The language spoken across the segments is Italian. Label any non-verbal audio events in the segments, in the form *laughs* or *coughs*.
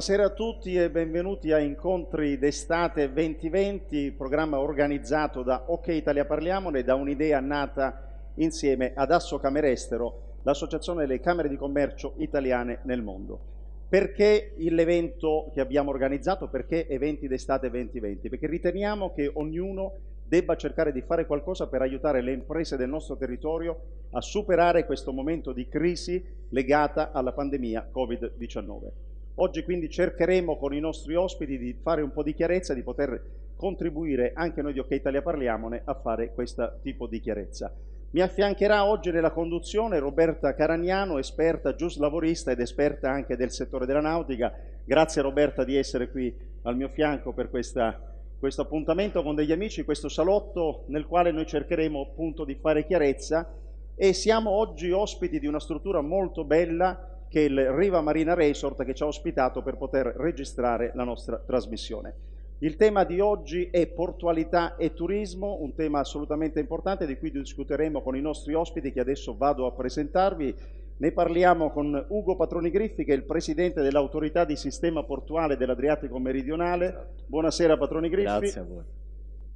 Buonasera a tutti e benvenuti a Incontri d'estate 2020, programma organizzato da Ok Italia Parliamone, da un'idea nata insieme ad Asso Camere Estero, l'associazione delle Camere di Commercio italiane nel mondo. Perché l'evento che abbiamo organizzato? Perché eventi d'estate 2020? Perché riteniamo che ognuno debba cercare di fare qualcosa per aiutare le imprese del nostro territorio a superare questo momento di crisi legata alla pandemia Covid-19. Oggi quindi cercheremo con i nostri ospiti di fare un po' di chiarezza, di poter contribuire anche noi di Ok Italia Parliamone a fare questo tipo di chiarezza. Mi affiancherà oggi nella conduzione Roberta Caragnano, esperta giuslavorista ed esperta anche del settore della nautica. Grazie Roberta di essere qui al mio fianco per questa, questo appuntamento con degli amici, questo salotto nel quale noi cercheremo appunto di fare chiarezza e siamo oggi ospiti di una struttura molto bella che è il Riva Marina Resort che ci ha ospitato per poter registrare la nostra trasmissione. Il tema di oggi è portualità e turismo, un tema assolutamente importante di cui discuteremo con i nostri ospiti che adesso vado a presentarvi. Ne parliamo con Ugo Patroni Griffi che è il presidente dell'autorità di sistema portuale dell'Adriatico Meridionale. Esatto. Buonasera Patroni Griffi. Grazie a voi.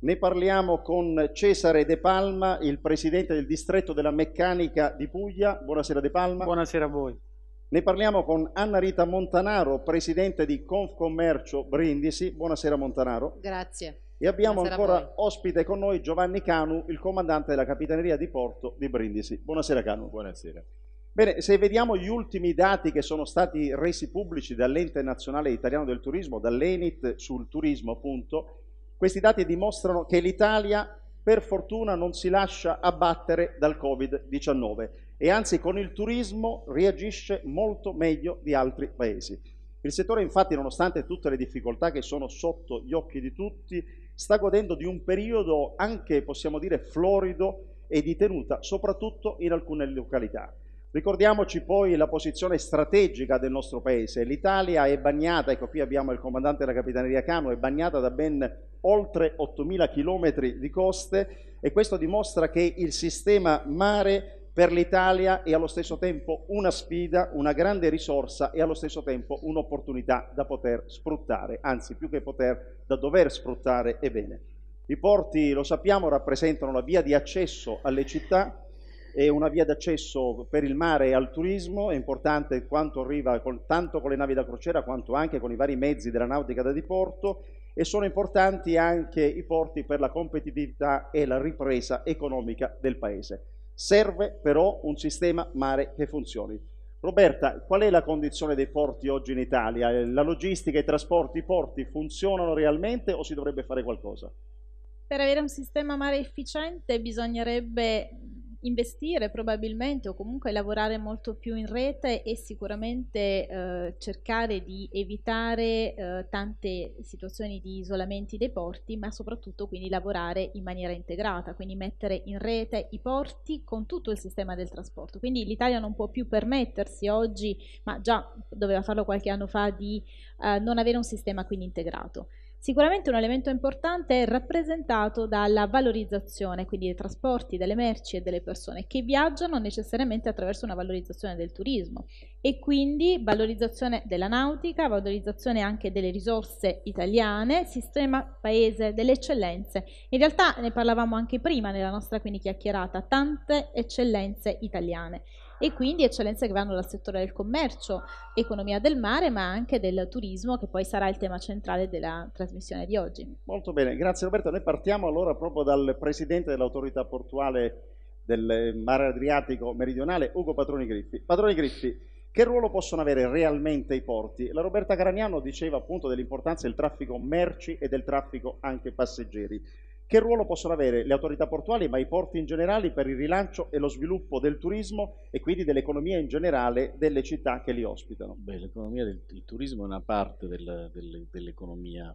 Ne parliamo con Cesare De Palma, il presidente del distretto della meccanica di Puglia. Buonasera De Palma. Buonasera a voi. Ne parliamo con Anna Rita Montanaro, presidente di Confcommercio Brindisi. Buonasera Montanaro. Grazie. E abbiamo Buonasera ancora ospite con noi Giovanni Canu, il comandante della Capitaneria di Porto di Brindisi. Buonasera Canu. Buonasera. Bene, se vediamo gli ultimi dati che sono stati resi pubblici dall'Ente Nazionale Italiano del Turismo, dall'ENIT sul turismo appunto, questi dati dimostrano che l'Italia per fortuna non si lascia abbattere dal Covid-19 e anzi con il turismo reagisce molto meglio di altri paesi. Il settore infatti, nonostante tutte le difficoltà che sono sotto gli occhi di tutti, sta godendo di un periodo anche, possiamo dire, florido e di tenuta, soprattutto in alcune località. Ricordiamoci poi la posizione strategica del nostro paese. L'Italia è bagnata, ecco qui abbiamo il comandante della Capitaneria Cano, è bagnata da ben oltre 8.000 chilometri di coste e questo dimostra che il sistema mare per l'Italia è allo stesso tempo una sfida, una grande risorsa e allo stesso tempo un'opportunità da poter sfruttare, anzi più che poter, da dover sfruttare e bene. I porti, lo sappiamo, rappresentano la via di accesso alle città, è una via d'accesso per il mare e al turismo, è importante quanto arriva con, tanto con le navi da crociera quanto anche con i vari mezzi della nautica da diporto e sono importanti anche i porti per la competitività e la ripresa economica del Paese. Serve però un sistema mare che funzioni. Roberta, qual è la condizione dei porti oggi in Italia? La logistica, i trasporti, i porti funzionano realmente o si dovrebbe fare qualcosa? Per avere un sistema mare efficiente bisognerebbe investire probabilmente o comunque lavorare molto più in rete e sicuramente eh, cercare di evitare eh, tante situazioni di isolamenti dei porti, ma soprattutto quindi lavorare in maniera integrata, quindi mettere in rete i porti con tutto il sistema del trasporto. Quindi l'Italia non può più permettersi oggi, ma già doveva farlo qualche anno fa, di eh, non avere un sistema quindi integrato. Sicuramente un elemento importante è rappresentato dalla valorizzazione, quindi dei trasporti, delle merci e delle persone che viaggiano necessariamente attraverso una valorizzazione del turismo e quindi valorizzazione della nautica, valorizzazione anche delle risorse italiane, sistema paese delle eccellenze. In realtà ne parlavamo anche prima nella nostra quindi chiacchierata, tante eccellenze italiane e quindi eccellenze che vanno dal settore del commercio, economia del mare, ma anche del turismo, che poi sarà il tema centrale della trasmissione di oggi. Molto bene, grazie Roberto. Noi partiamo allora proprio dal presidente dell'autorità portuale del mare Adriatico meridionale, Ugo Patroni Griffi. Patroni Griffi, che ruolo possono avere realmente i porti? La Roberta Graniano diceva appunto dell'importanza del traffico merci e del traffico anche passeggeri. Che ruolo possono avere le autorità portuali, ma i porti in generale, per il rilancio e lo sviluppo del turismo e quindi dell'economia in generale delle città che li ospitano? Beh, l'economia del il turismo è una parte del, del, dell'economia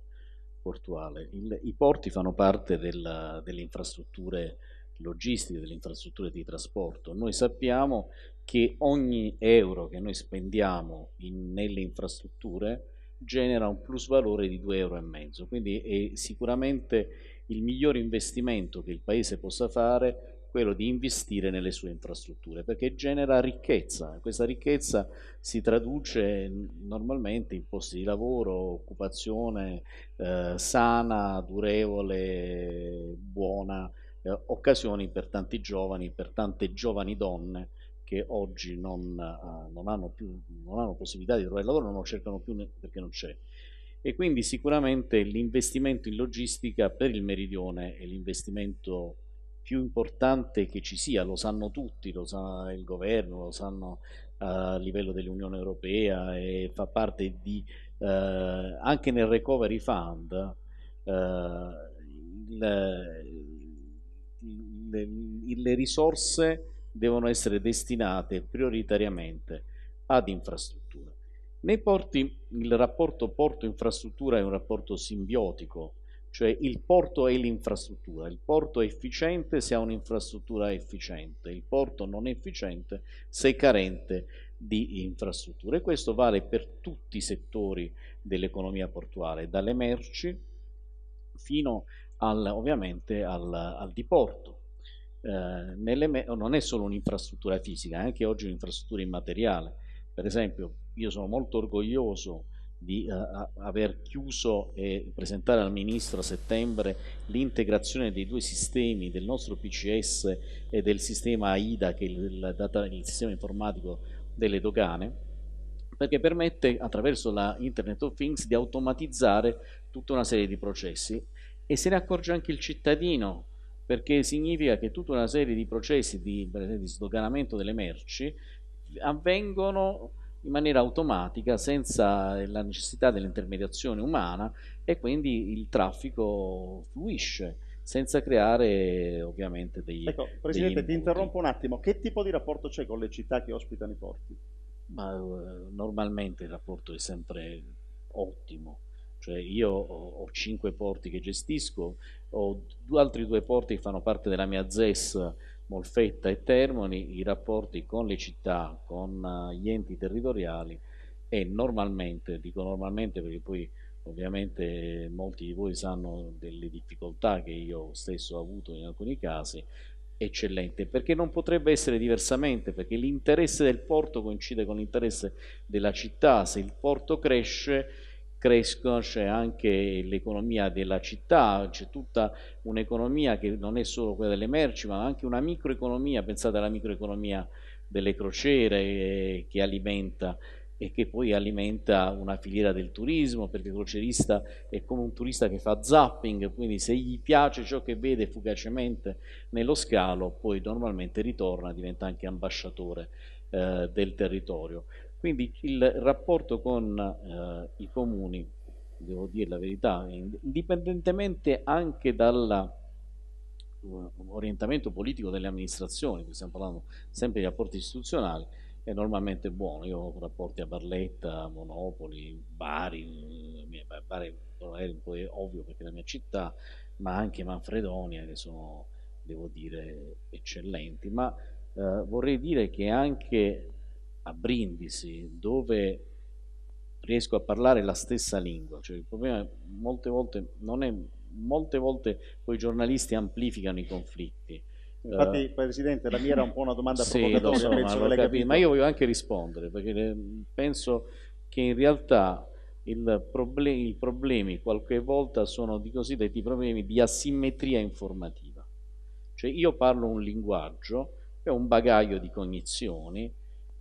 portuale. Il, I porti fanno parte della, delle infrastrutture logistiche, delle infrastrutture di trasporto. Noi sappiamo che ogni euro che noi spendiamo in, nelle infrastrutture genera un plusvalore di 2,5 euro, quindi è sicuramente il miglior investimento che il Paese possa fare quello di investire nelle sue infrastrutture perché genera ricchezza. Questa ricchezza si traduce normalmente in posti di lavoro, occupazione eh, sana, durevole, buona, eh, occasioni per tanti giovani, per tante giovani donne che oggi non, eh, non, hanno, più, non hanno possibilità di trovare lavoro, non lo cercano più perché non c'è e quindi sicuramente l'investimento in logistica per il meridione è l'investimento più importante che ci sia, lo sanno tutti, lo sa il governo, lo sanno eh, a livello dell'Unione Europea e fa parte di, eh, anche nel Recovery Fund, eh, le, le, le risorse devono essere destinate prioritariamente ad infrastrutture nei porti il rapporto porto-infrastruttura è un rapporto simbiotico, cioè il porto è l'infrastruttura. Il porto è efficiente se ha un'infrastruttura efficiente, il porto non è efficiente se è carente di infrastrutture. E questo vale per tutti i settori dell'economia portuale, dalle merci fino al, ovviamente al, al diporto. Eh, nelle, non è solo un'infrastruttura fisica, è anche oggi un'infrastruttura immateriale per esempio, io sono molto orgoglioso di uh, aver chiuso e presentare al Ministro a settembre l'integrazione dei due sistemi del nostro PCS e del sistema AIDA, che è il, data, il sistema informatico delle dogane, perché permette attraverso la Internet of Things di automatizzare tutta una serie di processi e se ne accorge anche il cittadino perché significa che tutta una serie di processi di, esempio, di sdoganamento delle merci avvengono in maniera automatica senza la necessità dell'intermediazione umana e quindi il traffico fluisce senza creare ovviamente dei... Ecco, Presidente, degli ti interrompo un attimo. Che tipo di rapporto c'è con le città che ospitano i porti? Ma, eh, normalmente il rapporto è sempre ottimo. Cioè io ho, ho cinque porti che gestisco, ho altri due porti che fanno parte della mia ZES Molfetta e Termoni, i rapporti con le città, con eh, gli enti territoriali e normalmente, dico normalmente perché poi ovviamente molti di voi sanno delle difficoltà che io stesso ho avuto in alcuni casi, eccellente, perché non potrebbe essere diversamente, perché l'interesse del porto coincide con l'interesse della città, se il porto cresce crescono, c'è anche l'economia della città, c'è tutta un'economia che non è solo quella delle merci, ma anche una microeconomia, pensate alla microeconomia delle crociere eh, che alimenta e che poi alimenta una filiera del turismo, perché il crocerista è come un turista che fa zapping, quindi se gli piace ciò che vede fugacemente nello scalo, poi normalmente ritorna, diventa anche ambasciatore eh, del territorio. Quindi il rapporto con eh, i comuni, devo dire la verità, indipendentemente anche dall'orientamento eh, politico delle amministrazioni, stiamo parlando sempre di rapporti istituzionali, è normalmente buono. Io ho rapporti a Barletta, Monopoli, Bari, Bari è un po' ovvio perché è la mia città, ma anche Manfredonia che sono, devo dire, eccellenti. Ma eh, vorrei dire che anche a Brindisi, dove riesco a parlare la stessa lingua. Cioè, il problema è molte volte non è molte volte quei giornalisti amplificano i conflitti. Infatti, uh, Presidente, la mia era un po' una domanda *laughs* sì, provocatoria, penso ma, che capito. ma io voglio anche rispondere, perché eh, penso che in realtà proble i problemi qualche volta sono di cosiddetti problemi di asimmetria informativa. Cioè io parlo un linguaggio è un bagaglio di cognizioni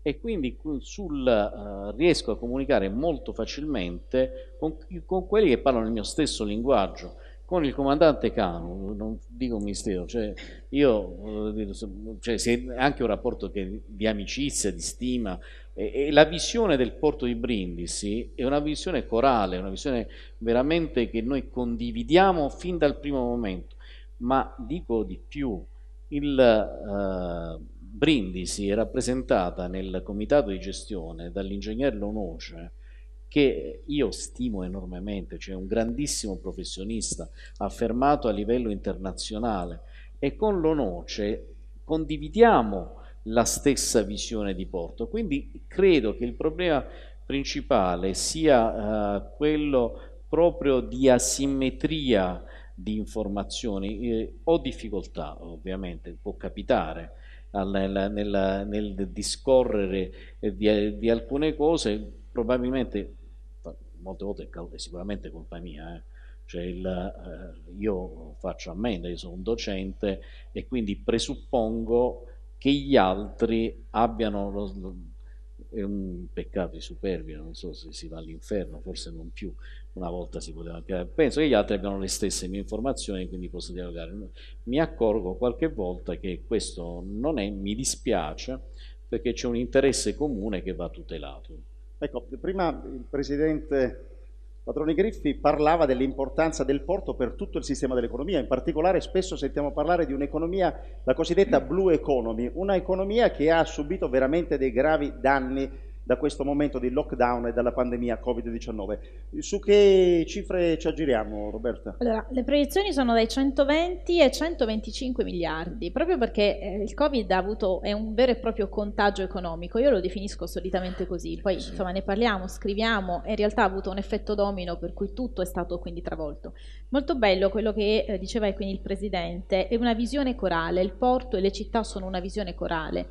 e quindi sul, eh, riesco a comunicare molto facilmente con, con, quelli che parlano il mio stesso linguaggio. Con il comandante Cano, non dico un mistero, cioè io, eh, cioè è anche un rapporto che, di amicizia, di stima, e, e la visione del porto di Brindisi è una visione corale, una visione veramente che noi condividiamo fin dal primo momento, ma dico di più, il... Eh, Brindisi è rappresentata nel comitato di gestione dall'ingegner Lonoce, che io stimo enormemente, cioè un grandissimo professionista affermato a livello internazionale e con Lonoce condividiamo la stessa visione di porto. Quindi credo che il problema principale sia eh, quello proprio di asimmetria di informazioni. Eh, ho difficoltà, ovviamente, può capitare nel, nel, nel discorrere eh, di, eh, di, alcune cose, probabilmente, molte volte è sicuramente colpa mia, eh, cioè il, eh, io faccio ammenda, io sono un docente e quindi presuppongo che gli altri abbiano lo, lo, è un peccato di superbia, non so se si va all'inferno, forse non più, una volta si poteva anche Penso che gli altri abbiano le stesse mie informazioni, quindi posso dialogare. Mi accorgo qualche volta che questo non è, mi dispiace, perché c'è un interesse comune che va tutelato. Ecco, prima il Presidente Patroni Griffi parlava dell'importanza del porto per tutto il sistema dell'economia, in particolare spesso sentiamo parlare di un'economia, la cosiddetta blue economy, una economia che ha subito veramente dei gravi danni da questo momento di lockdown e dalla pandemia Covid-19. Su che cifre ci aggiriamo, Roberta? Allora, le proiezioni sono dai 120 ai 125 miliardi, proprio perché eh, il Covid ha avuto, è un vero e proprio contagio economico, io lo definisco solitamente così, poi sì. insomma ne parliamo, scriviamo, e in realtà ha avuto un effetto domino per cui tutto è stato quindi travolto. Molto bello quello che eh, diceva quindi il Presidente, è una visione corale, il porto e le città sono una visione corale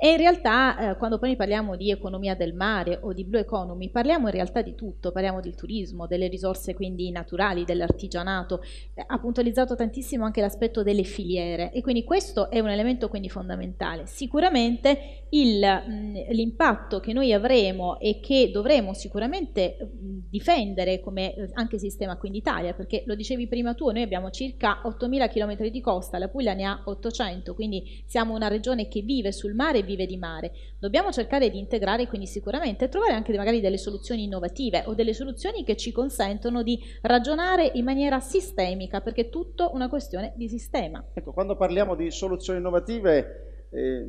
e in realtà eh, quando poi parliamo di economia del mare o di blue economy, parliamo in realtà di tutto, parliamo del turismo, delle risorse quindi naturali, dell'artigianato, ha eh, puntualizzato tantissimo anche l'aspetto delle filiere e quindi questo è un elemento quindi fondamentale. Sicuramente l'impatto che noi avremo e che dovremo sicuramente mh, difendere come eh, anche sistema quindi Italia, perché lo dicevi prima tu, noi abbiamo circa 8.000 km di costa, la Puglia ne ha 800, quindi siamo una regione che vive sul mare vive di mare. Dobbiamo cercare di integrare quindi sicuramente e trovare anche magari delle soluzioni innovative o delle soluzioni che ci consentono di ragionare in maniera sistemica perché è tutto una questione di sistema. Ecco, quando parliamo di soluzioni innovative eh,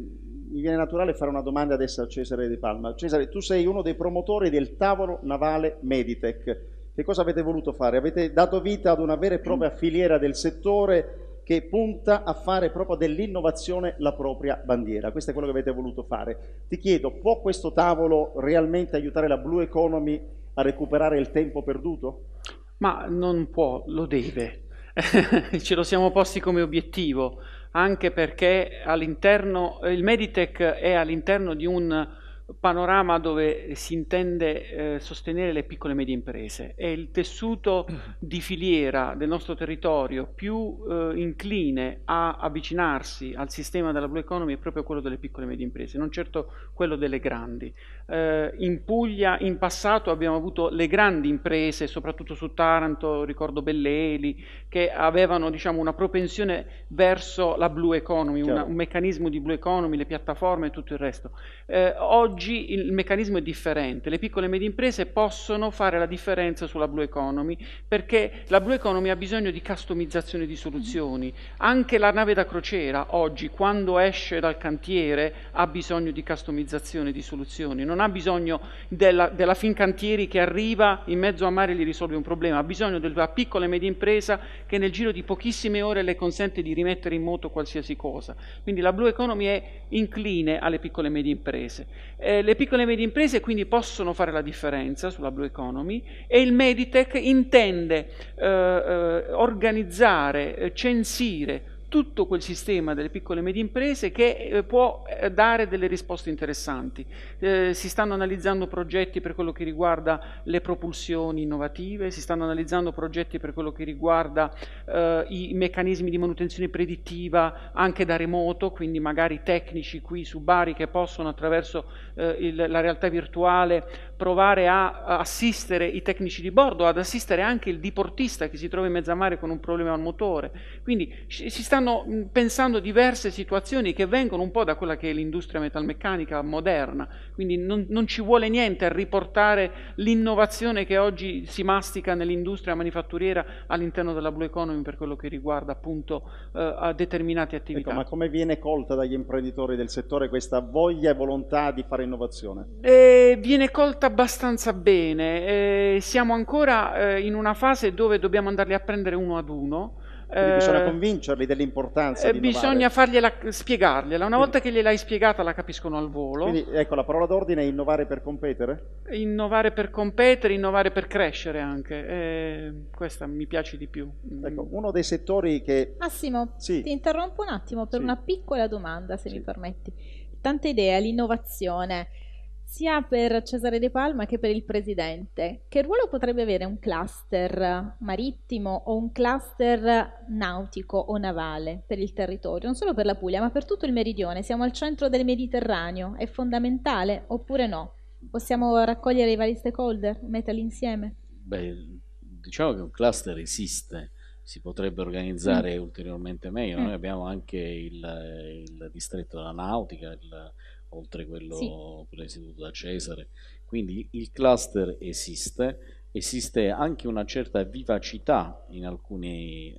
mi viene naturale fare una domanda adesso a Cesare De Palma. Cesare, tu sei uno dei promotori del tavolo navale Meditech. Che cosa avete voluto fare? Avete dato vita ad una vera e propria filiera del settore che punta a fare proprio dell'innovazione la propria bandiera. Questo è quello che avete voluto fare. Ti chiedo, può questo tavolo realmente aiutare la Blue Economy a recuperare il tempo perduto? Ma non può, lo deve. *laughs* Ce lo siamo posti come obiettivo, anche perché all'interno, il Meditech è all'interno di un panorama dove si intende eh, sostenere le piccole e medie imprese. È il tessuto di filiera del nostro territorio più eh, incline a avvicinarsi al sistema della Blue Economy è proprio quello delle piccole e medie imprese, non certo quello delle grandi. Eh, in Puglia in passato abbiamo avuto le grandi imprese, soprattutto su Taranto, ricordo Belleli, che avevano diciamo, una propensione verso la Blue Economy, una, un meccanismo di Blue Economy, le piattaforme e tutto il resto. Eh, oggi Oggi il meccanismo è differente, le piccole e medie imprese possono fare la differenza sulla Blue Economy perché la Blue Economy ha bisogno di customizzazione di soluzioni, anche la nave da crociera oggi quando esce dal cantiere ha bisogno di customizzazione di soluzioni, non ha bisogno della, della Fincantieri che arriva in mezzo a mare e gli risolve un problema, ha bisogno della piccola e media impresa che nel giro di pochissime ore le consente di rimettere in moto qualsiasi cosa. Quindi la Blue Economy è incline alle piccole e medie imprese eh, le piccole e medie imprese quindi possono fare la differenza sulla Blue Economy e il Meditech intende eh, eh organizzare, eh, censire tutto quel sistema delle piccole e medie imprese che eh, può eh, dare delle risposte interessanti. Eh, si stanno analizzando progetti per quello che riguarda le propulsioni innovative, si stanno analizzando progetti per quello che riguarda eh, i meccanismi di manutenzione predittiva anche da remoto, quindi magari tecnici qui su Bari che possono attraverso eh, il, la realtà virtuale provare a assistere i tecnici di bordo, ad assistere anche il diportista che si trova in mezzo a mare con un problema al motore. Quindi si stanno mm, pensando diverse situazioni che vengono un po' da quella che è l'industria metalmeccanica moderna, quindi non, non ci vuole niente a riportare l'innovazione che oggi si mastica nell'industria manifatturiera all'interno della Blue Economy per quello che riguarda appunto eh, determinate ecco, attività. Ecco, ma come viene colta dagli imprenditori del settore questa voglia e volontà di fare innovazione? E eh, viene colta abbastanza bene, eh, siamo ancora eh, in una fase dove dobbiamo andarli a prendere uno ad uno. Quindi bisogna eh, convincerli dell'importanza eh, di Bisogna fargliela, spiegargliela. Una Quindi. volta che gliel'hai spiegata la capiscono al volo. Quindi ecco, la parola d'ordine è innovare per competere? Innovare per competere, innovare per crescere anche. Eh, questa mi piace di più. Mm. Ecco, uno dei settori che... Massimo, sì. ti interrompo un attimo per sì. una piccola domanda, se sì. mi permetti. tante idee, l'innovazione sia per Cesare De Palma che per il Presidente. Che ruolo potrebbe avere un cluster marittimo o un cluster nautico o navale per il territorio, non solo per la Puglia, ma per tutto il meridione? Siamo al centro del Mediterraneo, è fondamentale oppure no? Possiamo raccogliere i vari stakeholder, metterli insieme? Beh, diciamo che un cluster esiste, si potrebbe organizzare mm. ulteriormente meglio. Mm. Noi abbiamo anche il, il distretto della nautica, il oltre quello sì. presieduto da Cesare. Quindi il cluster esiste, esiste anche una certa vivacità in alcune eh,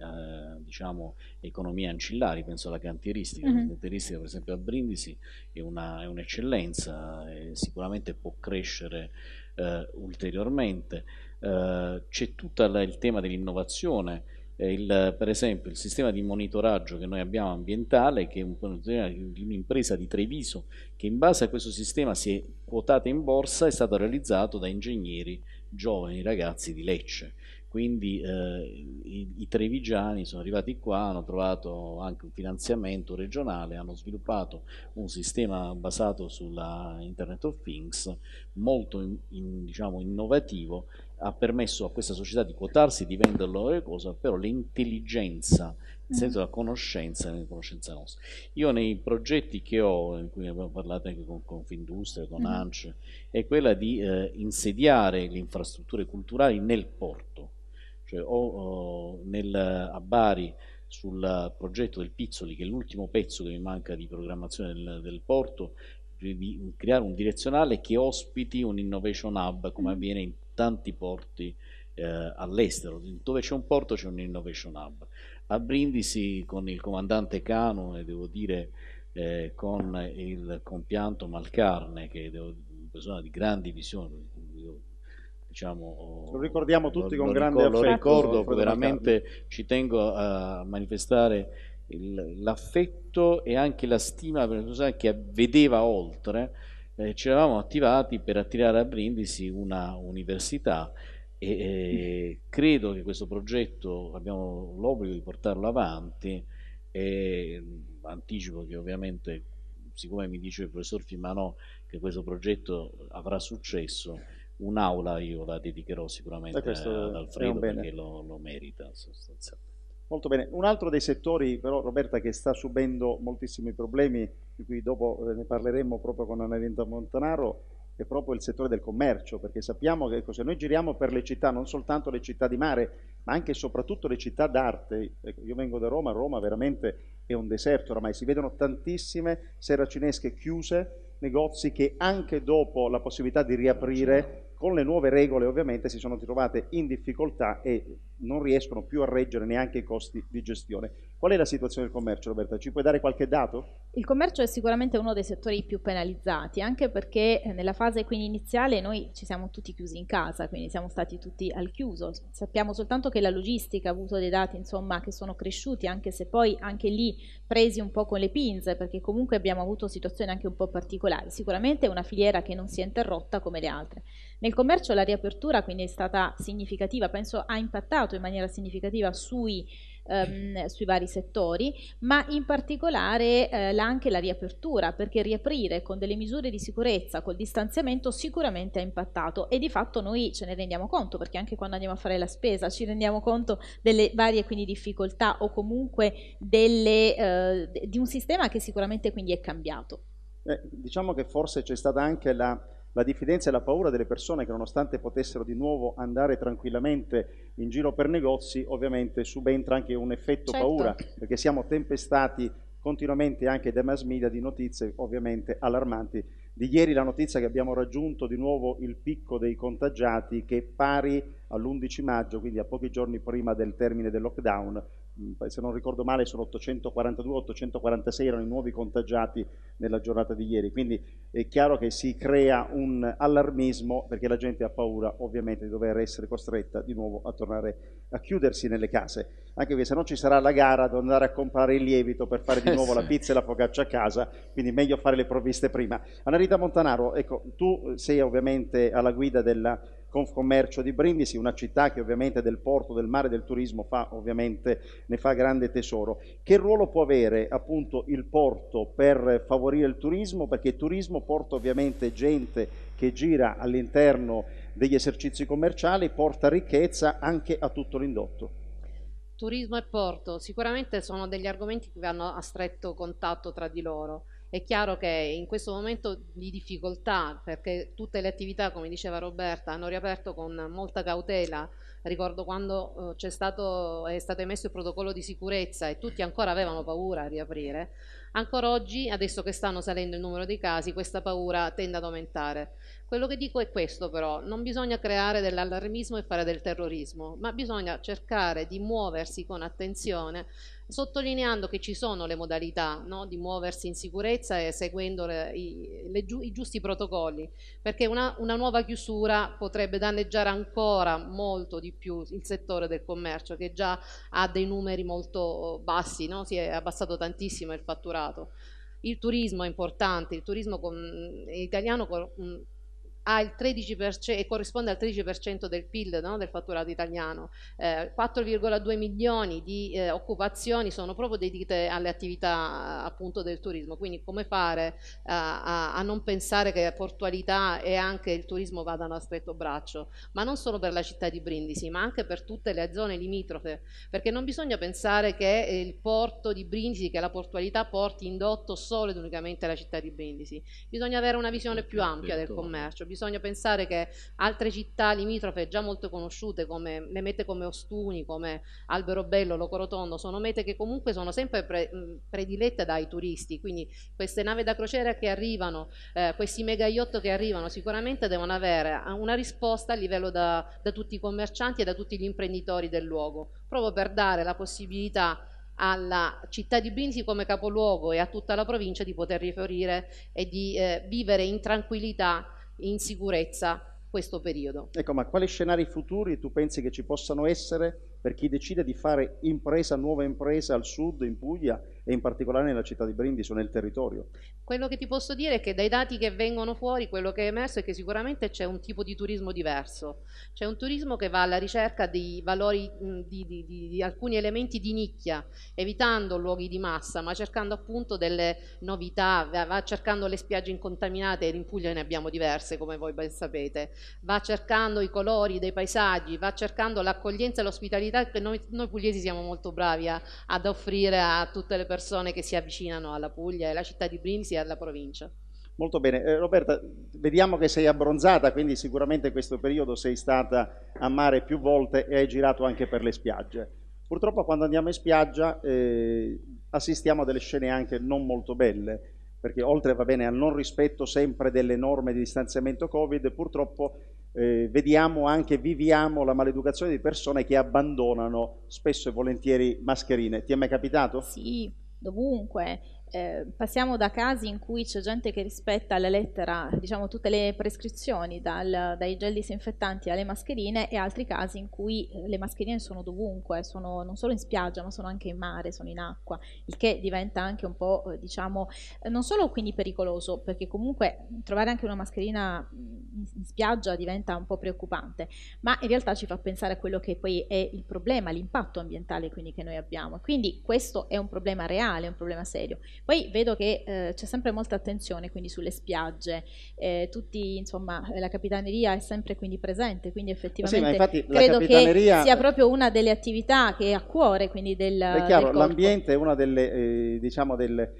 diciamo, economie ancillari, penso alla cantieristica, mm-hmm. la mhm. cantieristica per esempio a Brindisi è, una, è un'eccellenza, è, sicuramente può crescere eh, ulteriormente, eh, c'è tutto il tema dell'innovazione, il, per esempio il sistema di monitoraggio che noi abbiamo ambientale, che è un'impresa di Treviso, che in base a questo sistema si è quotata in borsa, è stato realizzato da ingegneri giovani ragazzi di Lecce. Quindi eh, i, i trevigiani sono arrivati qua, hanno trovato anche un finanziamento regionale, hanno sviluppato un sistema basato sulla Internet of Things molto in, in, diciamo, innovativo ha permesso a questa società di quotarsi, di vendere loro cose, però l'intelligenza, nel senso della mm. conoscenza è la conoscenza nostra. Io nei progetti che ho, in cui abbiamo parlato anche con Confindustria, con mm-hmm. ANCE, è quella di eh, insediare le infrastrutture culturali nel porto cioè o nel, a Bari sul progetto del Pizzoli, che è l'ultimo pezzo che mi manca di programmazione del, del porto, cioè di creare un direzionale che ospiti un innovation hub come mm. avviene in tanti porti eh, all'estero. Dove c'è un porto c'è un innovation hub. A Brindisi con il comandante Cano e devo dire eh, con il compianto Malcarne che è una persona di grandi visioni, Diciamo, lo ricordiamo tutti lo, con lo grande ricordo, affetto. Lo ricordo, veramente ci tengo a manifestare il, l'affetto e anche la stima per Susanna che vedeva oltre. Eh, ci eravamo attivati per attirare a Brindisi una università e eh, credo che questo progetto abbiamo l'obbligo di portarlo avanti e anticipo che ovviamente siccome mi dice il professor Fimano che questo progetto avrà successo un'aula io la dedicherò sicuramente ad Alfredo perché lo, lo merita sostanzialmente. Molto bene, un altro dei settori però Roberta che sta subendo moltissimi problemi, di cui dopo eh, ne parleremo proprio con Annalisa Montanaro, è proprio il settore del commercio, perché sappiamo che ecco, se noi giriamo per le città, non soltanto le città di mare, ma anche e soprattutto le città d'arte, ecco, io vengo da Roma, Roma veramente è un deserto oramai, si vedono tantissime seracinesche chiuse, negozi che anche dopo la possibilità di riaprire certo con le nuove regole ovviamente si sono trovate in difficoltà e non riescono più a reggere neanche i costi di gestione. Qual è la situazione del commercio, Roberta? Ci puoi dare qualche dato? Il commercio è sicuramente uno dei settori più penalizzati, anche perché eh, nella fase iniziale noi ci siamo tutti chiusi in casa, quindi siamo stati tutti al chiuso. Sappiamo soltanto che la logistica ha avuto dei dati insomma, che sono cresciuti, anche se poi anche lì presi un po' con le pinze, perché comunque abbiamo avuto situazioni anche un po' particolari. Sicuramente è una filiera che non si è interrotta come le altre. Nel commercio la riapertura quindi è stata significativa, penso ha impattato in maniera significativa sui ehm, sui vari settori, ma in particolare eh, anche la riapertura, perché riaprire con delle misure di sicurezza, col distanziamento, sicuramente ha impattato e di fatto noi ce ne rendiamo conto, perché anche quando andiamo a fare la spesa ci rendiamo conto delle varie quindi, difficoltà o comunque delle, eh, di un sistema che sicuramente quindi è cambiato. Eh, diciamo che forse c'è stata anche la la diffidenza e la paura delle persone che nonostante potessero di nuovo andare tranquillamente in giro per negozi, ovviamente subentra anche un effetto certo. paura, perché siamo tempestati continuamente anche dai mass media di notizie ovviamente allarmanti. Di ieri la notizia che abbiamo raggiunto di nuovo il picco dei contagiati che è pari all'11 maggio, quindi a pochi giorni prima del termine del lockdown, se non ricordo male sono 842-846 erano i nuovi contagiati nella giornata di ieri, quindi è chiaro che si crea un allarmismo perché la gente ha paura ovviamente di dover essere costretta di nuovo a tornare a chiudersi nelle case, anche perché se no ci sarà la gara ad andare a comprare il lievito per fare di eh, nuovo la pizza e la focaccia a casa, quindi meglio fare le provviste prima. Anarita Montanaro, ecco, tu sei ovviamente alla guida della Confcommercio di Brindisi, una città che ovviamente del porto, del mare, del turismo fa, ne fa grande tesoro. Che ruolo può avere appunto il porto per favorire il turismo? Perché il turismo porta ovviamente gente che gira all'interno degli esercizi commerciali, porta ricchezza anche a tutto l'indotto turismo e porto sicuramente sono degli argomenti che vanno a stretto contatto tra di loro. È chiaro che in questo momento di difficoltà, perché tutte le attività, come diceva Roberta, hanno riaperto con molta cautela, ricordo quando eh, è stato, è stato emesso il protocollo di sicurezza e tutti ancora avevano paura a riaprire, ancora oggi, adesso che stanno salendo il numero dei casi, questa paura tende ad aumentare. Quello che dico è questo però, non bisogna creare dell'allarmismo e fare del terrorismo, ma bisogna cercare di muoversi con attenzione sottolineando che ci sono le modalità no, di muoversi in sicurezza e seguendo le, i, le, i, giusti protocolli, perché una, una, nuova chiusura potrebbe danneggiare ancora molto di più il settore del commercio, che già ha dei numeri molto bassi, no? si è abbassato tantissimo il fatturato. Il turismo è importante, il turismo con, italiano con, e corrisponde al 13% del PIL no? del fatturato italiano. Eh, 4,2 milioni di eh, occupazioni sono proprio dedicate alle attività eh, appunto del turismo, quindi come fare eh, a, a, non pensare che portualità e anche il turismo vadano a stretto braccio, ma non solo per la città di Brindisi, ma anche per tutte le zone limitrofe, perché non bisogna pensare che il porto di Brindisi, che la portualità porti indotto solo ed unicamente alla città di Brindisi, bisogna avere una visione più ampia del commercio, bisogna pensare che altre città limitrofe già molto conosciute, come le mete come Ostuni, come Alberobello, Locorotondo, sono mete che comunque sono sempre pre, predilette dai turisti, quindi queste navi da crociera che arrivano, eh, questi mega yacht che arrivano sicuramente devono avere una risposta a livello da, da tutti i commercianti e da tutti gli imprenditori del luogo, proprio per dare la possibilità alla città di Brindisi come capoluogo e a tutta la provincia di poter riferire e di eh, vivere in tranquillità in sicurezza questo periodo. Ecco, ma quali scenari futuri tu pensi che ci possano essere per chi decide di fare impresa, nuova impresa al sud, in Puglia, e in particolare nella città di Brindisi o nel territorio. Quello che ti posso dire è che dai dati che vengono fuori quello che è emerso è che sicuramente c'è un tipo di turismo diverso, c'è un turismo che va alla ricerca di valori, di, di, di, di alcuni elementi di nicchia, evitando luoghi di massa ma cercando appunto delle novità, va cercando le spiagge incontaminate, in Puglia ne abbiamo diverse come voi ben sapete, va cercando i colori dei paesaggi, va cercando l'accoglienza e l'ospitalità che noi, noi pugliesi siamo molto bravi a, ad offrire a tutte le persone persone che si avvicinano alla Puglia e alla città di Brindisi e alla provincia. Molto bene, eh, Roberta, vediamo che sei abbronzata, quindi sicuramente in questo periodo sei stata a mare più volte e hai girato anche per le spiagge. Purtroppo quando andiamo in spiaggia eh, assistiamo a delle scene anche non molto belle, perché oltre va bene, al non rispetto sempre delle norme di distanziamento Covid, purtroppo eh, vediamo anche, viviamo la maleducazione di persone che abbandonano spesso e volentieri mascherine. Ti è mai capitato? Sì, dovunque eh, passiamo da casi in cui c'è gente che rispetta la lettera diciamo, tutte le prescrizioni, dal, dai gel disinfettanti alle mascherine, e altri casi in cui eh, le mascherine sono dovunque, sono non solo in spiaggia, ma sono anche in mare, sono in acqua, il che diventa anche un po', eh, diciamo, eh, non solo quindi pericoloso, perché comunque trovare anche una mascherina mm, in spiaggia diventa un po' preoccupante, ma in realtà ci fa pensare a quello che poi è il problema, l'impatto ambientale quindi, che noi abbiamo. Quindi questo è un problema reale, è un problema serio. Poi vedo che eh, c'è sempre molta attenzione quindi sulle spiagge, eh, tutti, insomma, la capitaneria è sempre quindi presente, quindi effettivamente sì, credo capitaneria... che sia proprio una delle attività che è a cuore quindi del È chiaro, l'ambiente è una delle, eh, diciamo, delle,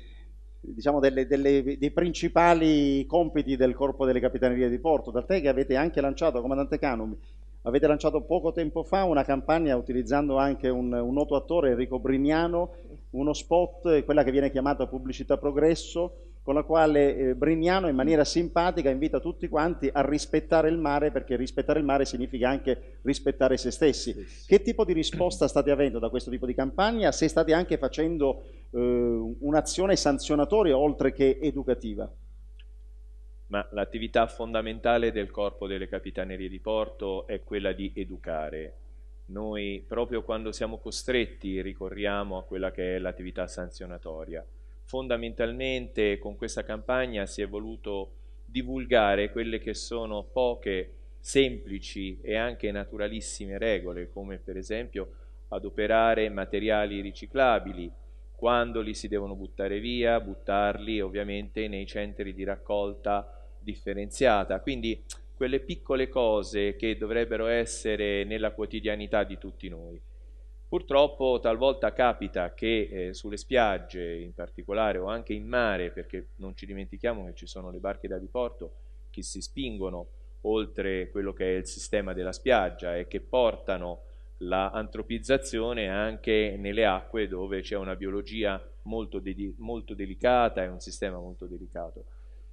diciamo delle, delle, dei principali compiti del corpo delle capitanerie di porto, da te che avete anche lanciato, comandante Canum, avete lanciato poco tempo fa una campagna utilizzando anche un, un noto attore Enrico Brignano uno spot, eh, quella che viene chiamata pubblicità progresso, con la quale eh, Brignano in maniera simpatica invita tutti quanti a rispettare il mare, perché rispettare il mare significa anche rispettare se stessi. Che tipo di risposta state avendo da questo tipo di campagna? Se state anche facendo eh, un'azione sanzionatoria oltre che educativa? Ma l'attività fondamentale del corpo delle capitanerie di porto è quella di educare noi proprio quando siamo costretti ricorriamo a quella che è l'attività sanzionatoria. Fondamentalmente con questa campagna si è voluto divulgare quelle che sono poche, semplici e anche naturalissime regole, come per esempio adoperare materiali riciclabili, quando li si devono buttare via, buttarli ovviamente nei centri di raccolta differenziata. Quindi quelle piccole cose che dovrebbero essere nella quotidianità di tutti noi. Purtroppo talvolta capita che eh, sulle spiagge in particolare o anche in mare, perché non ci dimentichiamo che ci sono le barche da diporto che si spingono oltre quello che è il sistema della spiaggia e che portano la anche nelle acque dove c'è una biologia molto, de molto delicata e un sistema molto delicato.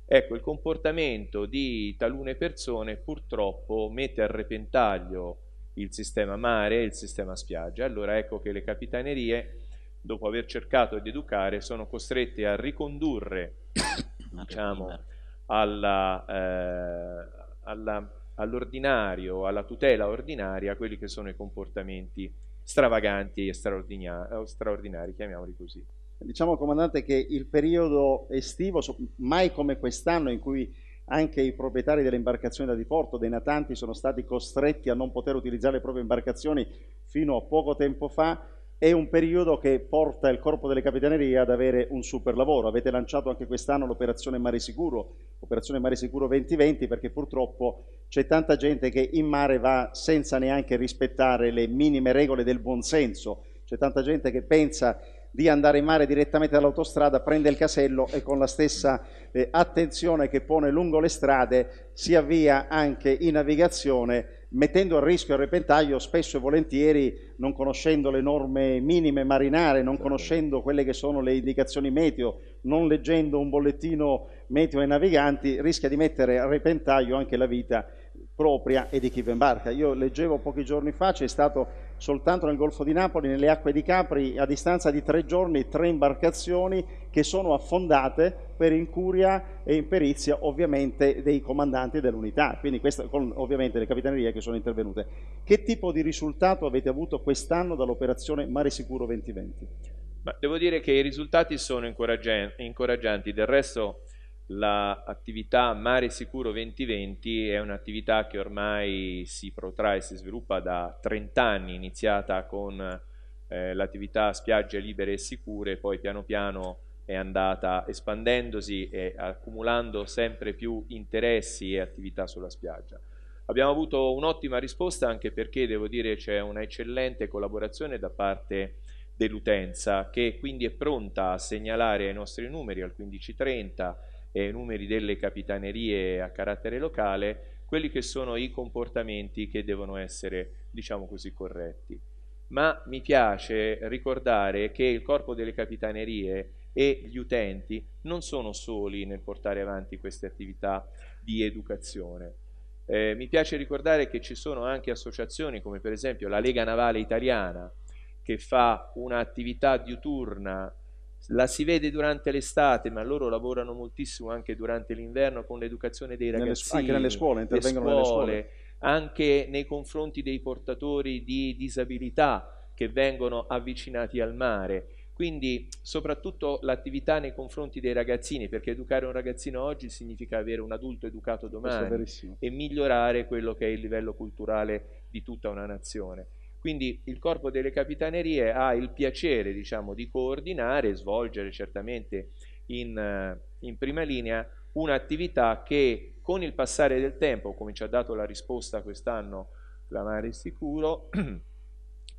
Ecco, il comportamento di talune persone purtroppo mette a repentaglio il sistema mare e il sistema spiaggia. Allora ecco che le capitanerie, dopo aver cercato di educare, sono costrette a ricondurre *coughs* diciamo, eh, all'ordinario, eh, all alla tutela ordinaria, quelli che sono i comportamenti stravaganti e straordinari chiamiamoli così. Diciamo, comandante, che il periodo estivo, mai come quest'anno, in cui anche i proprietari delle imbarcazioni da diporto, dei natanti, sono stati costretti a non poter utilizzare le proprie imbarcazioni fino a poco tempo fa, è un periodo che porta il corpo delle capitanerie ad avere un super lavoro. Avete lanciato anche quest'anno l'operazione Mare Sicuro, operazione Mare Sicuro 2020, perché purtroppo c'è tanta gente che in mare va senza neanche rispettare le minime regole del buonsenso. C'è tanta gente che pensa di andare in mare direttamente dall'autostrada, prende il casello e con la stessa eh, attenzione che pone lungo le strade si avvia anche in navigazione mettendo a rischio e repentaglio spesso e volentieri, non conoscendo le norme minime marinare, non certo. conoscendo quelle che sono le indicazioni meteo, non leggendo un bollettino meteo ai naviganti, rischia di mettere a repentaglio anche la vita propria e di chi va in barca. Io leggevo pochi giorni fa, c'è stato soltanto nel Golfo di Napoli, nelle acque di Capri, a distanza di tre giorni, tre imbarcazioni che sono affondate per incuria e imperizia ovviamente dei comandanti dell'unità, quindi questa, con ovviamente le capitanerie che sono intervenute. Che tipo di risultato avete avuto quest'anno dall'operazione Mare Sicuro 2020? Beh, devo dire che i risultati sono incoraggianti, del resto L'attività Mare Sicuro 2020 è un'attività che ormai si protrae, si sviluppa da 30 anni, iniziata con eh, l'attività spiagge libere e sicure, poi piano piano è andata espandendosi e accumulando sempre più interessi e attività sulla spiaggia. Abbiamo avuto un'ottima risposta anche perché, devo dire, c'è una eccellente collaborazione da parte dell'utenza che quindi è pronta a segnalare ai nostri numeri al 1530 e i numeri delle capitanerie a carattere locale quelli che sono i comportamenti che devono essere, diciamo così, corretti. Ma mi piace ricordare che il corpo delle capitanerie e gli utenti non sono soli nel portare avanti queste attività di educazione. Eh, mi piace ricordare che ci sono anche associazioni come per esempio la Lega Navale Italiana che fa un'attività diuturna la si vede durante l'estate, ma loro lavorano moltissimo anche durante l'inverno con l'educazione dei ragazzi. Anche nelle scuole, intervengono scuole, nelle scuole. Anche nei confronti dei portatori di disabilità che vengono avvicinati al mare. Quindi soprattutto l'attività nei confronti dei ragazzini, perché educare un ragazzino oggi significa avere un adulto educato domani e migliorare quello che è il livello culturale di tutta una nazione. Quindi il corpo delle capitanerie ha il piacere diciamo, di coordinare e svolgere certamente in, in prima linea un'attività che con il passare del tempo, come ci ha dato la risposta quest'anno la Mare Sicuro,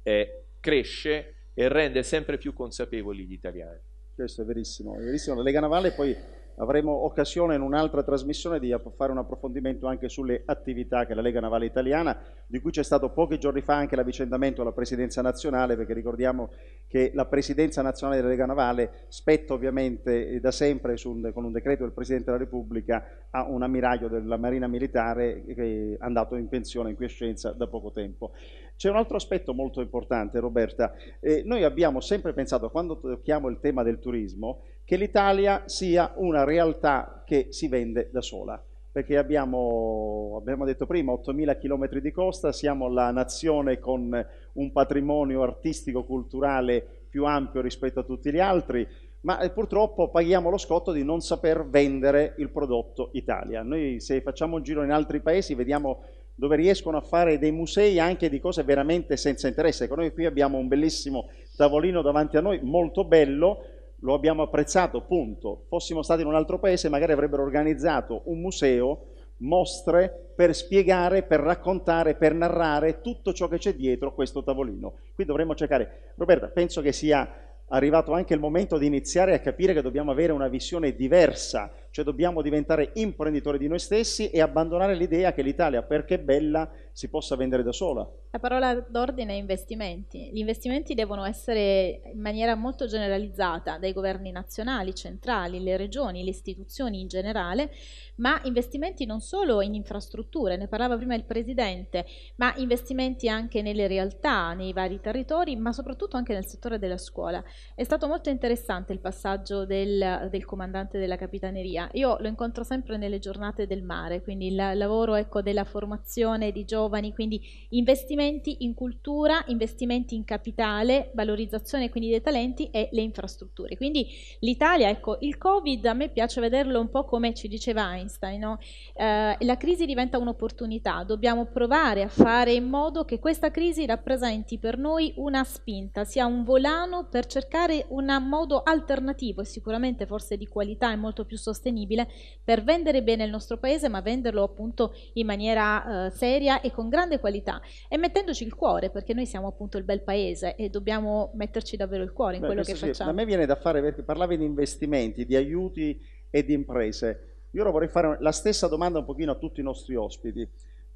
eh, *clears throat* cresce e rende sempre più consapevoli gli italiani. Questo è verissimo, è verissimo. La Lega Navale poi avremo occasione in un'altra trasmissione di fare un approfondimento anche sulle attività che la Lega Navale Italiana, di cui c'è stato pochi giorni fa anche l'avvicendamento alla Presidenza Nazionale, perché ricordiamo che la Presidenza Nazionale della Lega Navale spetta ovviamente eh, da sempre un, con un decreto del Presidente della Repubblica a un ammiraglio della Marina Militare eh, che è andato in pensione in quiescenza da poco tempo. C'è un altro aspetto molto importante, Roberta. Eh, noi abbiamo sempre pensato, quando tocchiamo il tema del turismo, che l'Italia sia una realtà che si vende da sola perché abbiamo, abbiamo, detto prima 8.000 km di costa, siamo la nazione con un patrimonio artistico-culturale più ampio rispetto a tutti gli altri, ma eh, purtroppo paghiamo lo scotto di non saper vendere il prodotto Italia. Noi se facciamo un giro in altri paesi vediamo dove riescono a fare dei musei anche di cose veramente senza interesse. Ecco, noi qui abbiamo un bellissimo tavolino davanti a noi, molto bello, lo abbiamo apprezzato, punto. Fossimo stati in un altro paese magari avrebbero organizzato un museo, mostre per spiegare, per raccontare, per narrare tutto ciò che c'è dietro questo tavolino. Qui dovremmo cercare. Roberta, penso che sia arrivato anche il momento di iniziare a capire che dobbiamo avere una visione diversa cioè dobbiamo diventare imprenditori di noi stessi e abbandonare l'idea che l'Italia, perché è bella, si possa vendere da sola. La parola d'ordine è investimenti. Gli investimenti devono essere in maniera molto generalizzata dai governi nazionali, centrali, le regioni, le istituzioni in generale, ma investimenti non solo in infrastrutture, ne parlava prima il Presidente, ma investimenti anche nelle realtà, nei vari territori, ma soprattutto anche nel settore della scuola. È stato molto interessante il passaggio del, del comandante della Capitaneria Maria. Io lo incontro sempre nelle giornate del mare, quindi il lavoro ecco, della formazione di giovani, quindi investimenti in cultura, investimenti in capitale, valorizzazione quindi dei talenti e le infrastrutture. Quindi l'Italia, ecco, il Covid a me piace vederlo un po' come ci diceva Einstein, no? eh, la crisi diventa un'opportunità, dobbiamo provare a fare in modo che questa crisi rappresenti per noi una spinta, sia un volano per cercare un modo alternativo e sicuramente forse di qualità e molto più sostenibile sostenibile per vendere bene il nostro paese, ma venderlo appunto in maniera eh, seria e con grande qualità e mettendoci il cuore, perché noi siamo appunto il bel paese e dobbiamo metterci davvero il cuore in Beh, quello che facciamo. sì. facciamo. A me viene da fare, perché parlavi di investimenti, di aiuti e di imprese. Io ora vorrei fare la stessa domanda un pochino a tutti i nostri ospiti.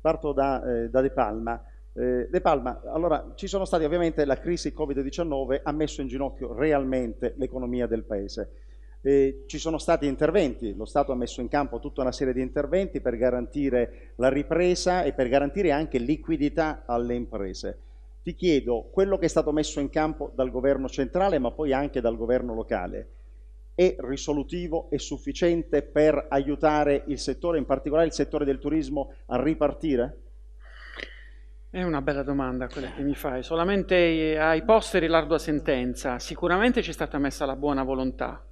Parto da, eh, da De Palma. Eh, De Palma, allora ci sono stati ovviamente la crisi Covid-19 ha messo in ginocchio realmente l'economia del paese. Eh, ci sono stati interventi, lo Stato ha messo in campo tutta una serie di interventi per garantire la ripresa e per garantire anche liquidità alle imprese. Ti chiedo quello che è stato messo in campo dal governo centrale ma poi anche dal governo locale è risolutivo, e sufficiente per aiutare il settore, in particolare il settore del turismo, a ripartire? È una bella domanda quella che mi fai. Solamente eh, ai posteri l'ardua sentenza. Sicuramente c'è stata messa la buona volontà,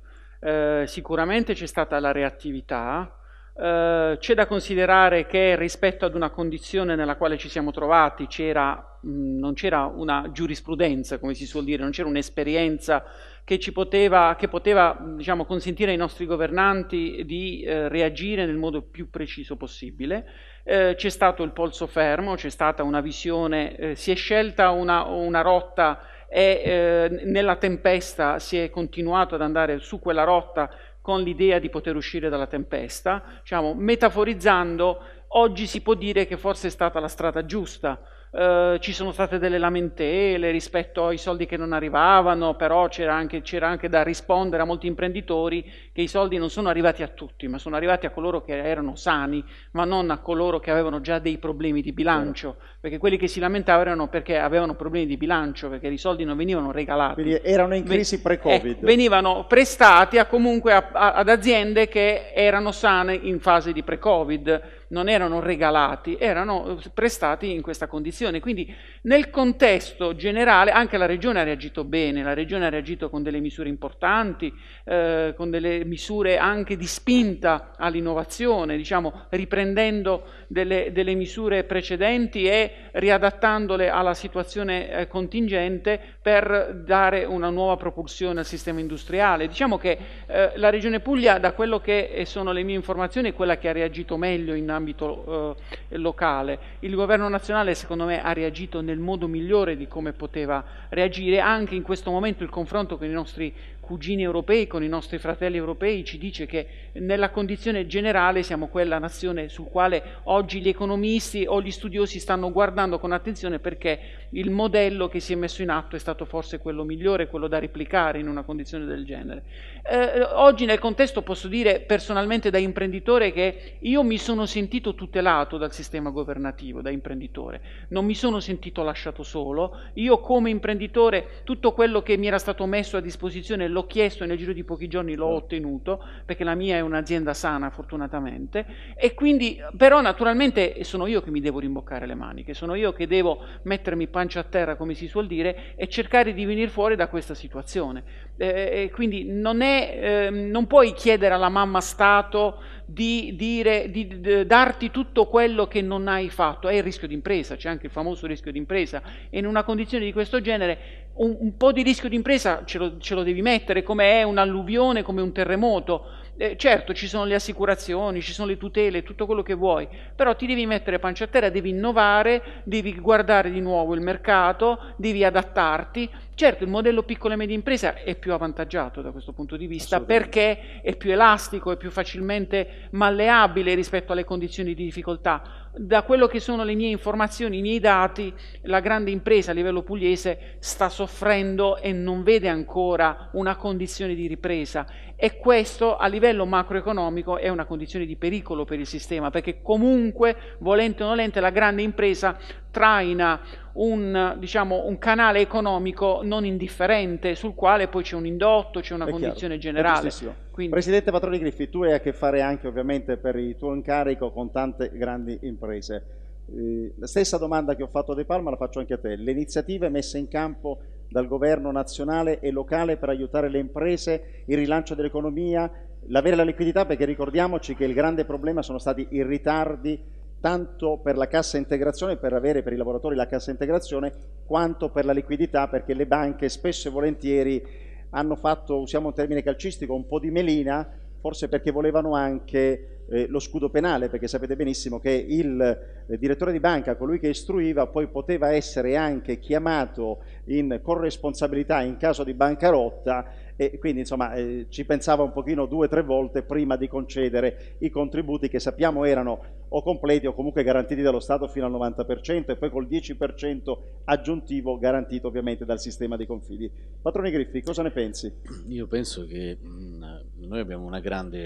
eh, sicuramente c'è stata la reattività, eh, c'è da considerare che rispetto ad una condizione nella quale ci siamo trovati c'era, mh, non c'era una giurisprudenza, come si suol dire, non c'era un'esperienza che, ci poteva, che poteva diciamo, consentire ai nostri governanti di eh, reagire nel modo più preciso possibile. Eh, c'è stato il polso fermo, c'è stata una visione, eh, si è scelta una, una rotta e eh, nella tempesta si è continuato ad andare su quella rotta con l'idea di poter uscire dalla tempesta, diciamo, metaforizzando, oggi si può dire che forse è stata la strada giusta, eh, ci sono state delle lamentele rispetto ai soldi che non arrivavano, però c'era anche, c'era anche da rispondere a molti imprenditori che i soldi non sono arrivati a tutti, ma sono arrivati a coloro che erano sani, ma non a coloro che avevano già dei problemi di bilancio, certo. perché quelli che si lamentavano erano perché avevano problemi di bilancio, perché i soldi non venivano regalati. Quindi erano in crisi eh, pre-Covid. Eh, venivano prestati a, comunque a, a, ad aziende che erano sane in fase di pre-Covid non erano regalati, erano eh, prestati in questa condizione. Quindi nel contesto generale anche la Regione ha reagito bene, la Regione ha reagito con delle misure importanti, eh, con delle misure anche di spinta all'innovazione, diciamo, riprendendo delle, delle, misure precedenti e riadattandole alla situazione eh, contingente per dare una nuova propulsione al sistema industriale. Diciamo che eh, la Regione Puglia, da quello che eh, sono le mie informazioni, è quella che ha reagito meglio in ambito eh, locale. Il governo nazionale secondo me ha reagito nel modo migliore di come poteva reagire, anche in questo momento il confronto con i nostri cugini europei, con i nostri fratelli europei, ci dice che nella condizione generale siamo quella nazione sul quale oggi gli economisti o gli studiosi stanno guardando con attenzione perché il modello che si è messo in atto è stato forse quello migliore, quello da replicare in una condizione del genere. Eh, oggi nel contesto posso dire personalmente da imprenditore che io mi sono sentito tutelato dal sistema governativo, da imprenditore, non mi sono sentito lasciato solo, io come imprenditore tutto quello che mi era stato messo a disposizione lo l'ho chiesto e nel giro di pochi giorni l'ho mm. ottenuto, perché la mia è un'azienda sana fortunatamente, e quindi però naturalmente sono io che mi devo rimboccare le maniche, sono io che devo mettermi pancia a terra come si suol dire e cercare di venire fuori da questa situazione. Eh, quindi non, è, eh, non puoi chiedere alla mamma Stato di, dire, di, di darti tutto quello che non hai fatto. È il rischio d'impresa, c'è anche il famoso rischio d'impresa. E in una condizione di questo genere un, un po' di rischio d'impresa ce ce lo devi mettere, come è un'alluvione, come un terremoto eh, certo ci sono le assicurazioni, ci sono le tutele, tutto quello che vuoi, però ti devi mettere pancia a terra, devi innovare, devi guardare di nuovo il mercato, devi adattarti. Certo, il modello piccola e media impresa è più avvantaggiato da questo punto di vista perché è più elastico, è più facilmente malleabile rispetto alle condizioni di difficoltà. Da quello che sono le mie informazioni, i miei dati, la grande impresa a livello pugliese sta soffrendo e non vede ancora una condizione di ripresa e questo a livello macroeconomico è una condizione di pericolo per il sistema, perché comunque, volente o nolente, la grande impresa traina un, diciamo, un canale economico non indifferente sul quale poi c'è un indotto, c'è una è condizione chiaro, generale. Quindi... Presidente Patroni Griffi, tu hai a che fare anche ovviamente per il tuo incarico con tante grandi imprese. Eh, la stessa domanda che ho fatto a De Palma la faccio anche a te. Le iniziative messe in campo dal governo nazionale e locale per aiutare le imprese, il rilancio dell'economia, l'avere la liquidità perché ricordiamoci che il grande problema sono stati i ritardi tanto per la cassa integrazione, per avere per i lavoratori la cassa integrazione, quanto per la liquidità perché le banche spesso e volentieri hanno fatto, usiamo un termine calcistico, un po' di melina, forse perché volevano anche eh, lo scudo penale, perché sapete benissimo che il eh, direttore di banca, colui che istruiva, poi poteva essere anche chiamato in corresponsabilità in caso di bancarotta e quindi insomma eh, ci pensava un pochino due o tre volte prima di concedere i contributi che sappiamo erano o completi o comunque garantiti dallo Stato fino al 90% e poi col 10% aggiuntivo garantito ovviamente dal sistema dei confidi. Patroni Griffi, cosa ne pensi? Io penso che mh, noi abbiamo una grande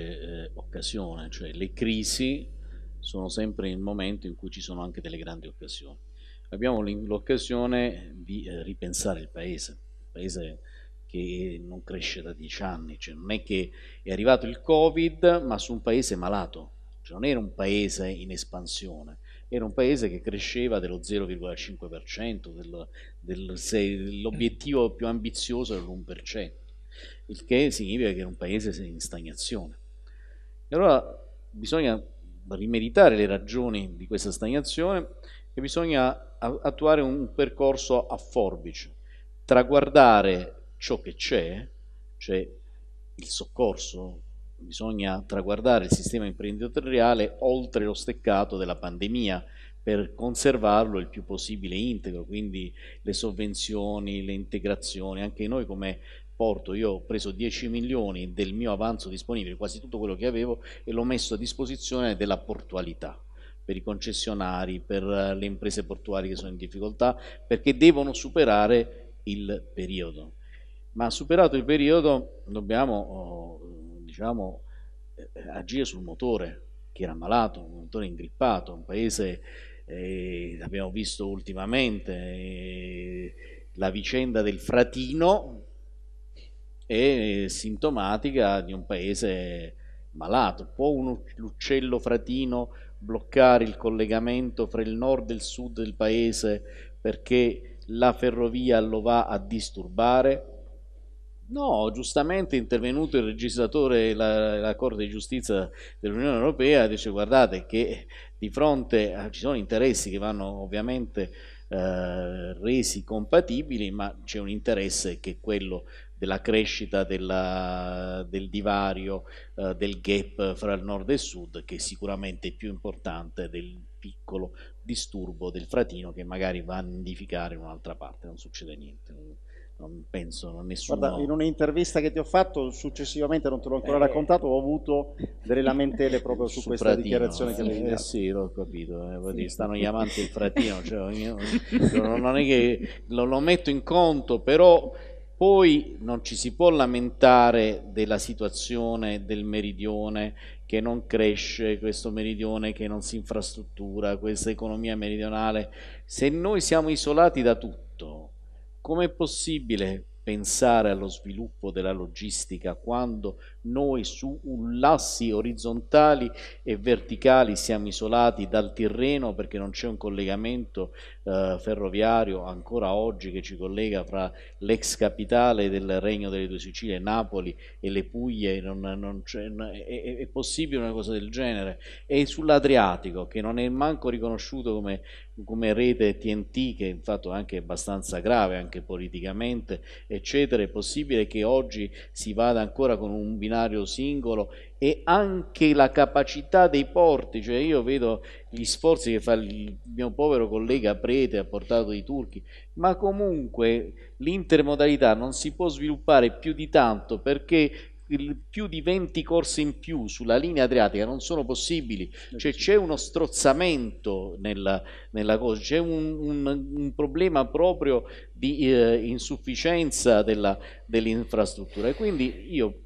eh, occasione, cioè le crisi sono sempre il momento in cui ci sono anche delle grandi occasioni. Abbiamo l'occasione di eh, ripensare il Paese, il Paese che non cresce da dieci anni, cioè non è che è arrivato il Covid ma su un paese malato, cioè non era un paese in espansione, era un paese che cresceva dello 0,5%, del, del, l'obiettivo più ambizioso era l'1%, il che significa che era un paese in stagnazione. E allora bisogna rimeditare le ragioni di questa stagnazione e bisogna attuare un percorso a forbice, traguardare ciò che c'è, cioè il soccorso, bisogna traguardare il sistema imprenditoriale oltre lo steccato della pandemia per conservarlo il più possibile integro, quindi le sovvenzioni, le integrazioni, anche noi come porto io ho preso 10 milioni del mio avanzo disponibile, quasi tutto quello che avevo, e l'ho messo a disposizione della portualità per i concessionari, per le imprese portuali che sono in difficoltà, perché devono superare il periodo ma superato il periodo dobbiamo oh, diciamo, eh, agire sul motore che era malato, un motore ingrippato, un paese, eh, abbiamo visto ultimamente, eh, la vicenda del fratino è sintomatica di un paese malato. Può un, l'uccello fratino bloccare il collegamento fra il nord e il sud del paese perché la ferrovia lo va a disturbare? No, giustamente è intervenuto il legislatore e la, la, Corte di Giustizia dell'Unione Europea dice guardate che di fronte a, ci sono interessi che vanno ovviamente eh, resi compatibili, ma c'è un interesse che è quello della crescita della, del divario, eh, del gap fra il nord e il sud, che è sicuramente più importante del piccolo disturbo del fratino che magari va a nidificare in un'altra parte, non succede niente non penso nessuno. Guarda, in un'intervista che ti ho fatto successivamente, non te l'ho ancora eh, raccontato, ho avuto delle lamentele proprio su, su questa fratino, dichiarazione che avevi detto. Eh, sì, l'ho capito, eh, sì. stanno chiamando il fratino, cioè, *laughs* non è che lo, lo metto in conto, però poi non ci si può lamentare della situazione del meridione che non cresce, questo meridione che non si infrastruttura, questa economia meridionale, se noi siamo isolati da tutto Com'è possibile pensare allo sviluppo della logistica quando noi su lassi orizzontali e verticali siamo isolati dal terreno perché non c'è un collegamento eh, ferroviario ancora oggi che ci collega fra l'ex capitale del Regno delle Due Sicilie, Napoli e le Puglie, non, non è, è, possibile una cosa del genere? E sull'Adriatico, che non è manco riconosciuto come, come rete TNT, che infatti è anche abbastanza grave, anche politicamente, eccetera, è possibile che oggi si vada ancora con un binario singolo e anche la capacità dei porti, cioè io vedo gli sforzi che fa il mio povero collega Prete ha portato dei turchi, ma comunque l'intermodalità non si può sviluppare più di tanto perché più di 20 corse in più sulla linea adriatica non sono possibili, eh cioè c'è uno strozzamento nella, nella cosa, c'è un, un, un, problema proprio di eh, insufficienza della, dell'infrastruttura e quindi io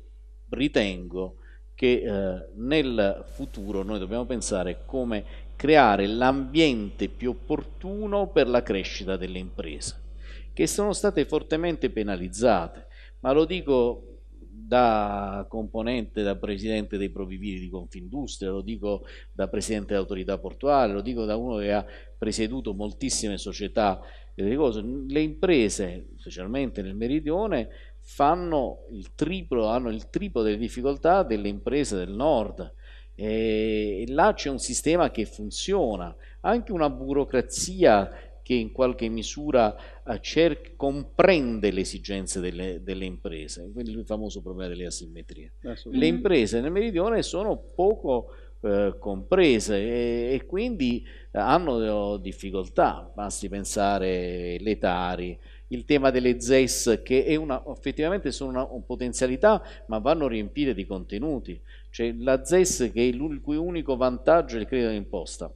ritengo che eh, nel futuro noi dobbiamo pensare come creare l'ambiente più opportuno per la crescita delle imprese, che sono state fortemente penalizzate, ma lo dico da componente, da presidente dei provvivili di Confindustria, lo dico da presidente dell'autorità portuale, lo dico da uno che ha presieduto moltissime società le imprese, specialmente nel meridione, fanno il triplo, hanno il triplo delle difficoltà delle imprese del nord. E là c'è un sistema che funziona, anche una burocrazia che in qualche misura eh, cerca, comprende le esigenze delle, delle imprese, quindi il famoso problema delle asimmetrie. Le imprese nel meridione sono poco eh, comprese e, e, quindi eh, hanno eh, difficoltà, basti pensare letari, il tema delle ZES che una, effettivamente sono una, una potenzialità ma vanno riempite di contenuti. Cioè la ZES che il cui unico vantaggio è il credito d'imposta